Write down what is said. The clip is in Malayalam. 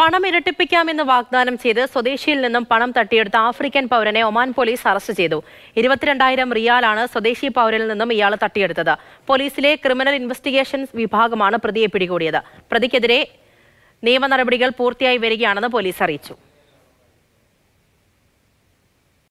പണം ഇരട്ടിപ്പിക്കാമെന്ന് വാഗ്ദാനം ചെയ്ത് സ്വദേശിയിൽ നിന്നും പണം തട്ടിയെടുത്ത ആഫ്രിക്കൻ പൗരനെ ഒമാൻ പോലീസ് അറസ്റ്റ് ചെയ്തു ഇരുപത്തിരണ്ടായിരം റിയാലാണ് സ്വദേശി പൗരനിൽ നിന്നും ഇയാൾ തട്ടിയെടുത്തത് പോലീസിലെ ക്രിമിനൽ ഇൻവെസ്റ്റിഗേഷൻസ് വിഭാഗമാണ് പ്രതിയെ പിടികൂടിയത് പ്രതിക്കെതിരെ നിയമ നടപടികൾ പൂർത്തിയായി വരികയാണെന്ന് പോലീസ് അറിയിച്ചു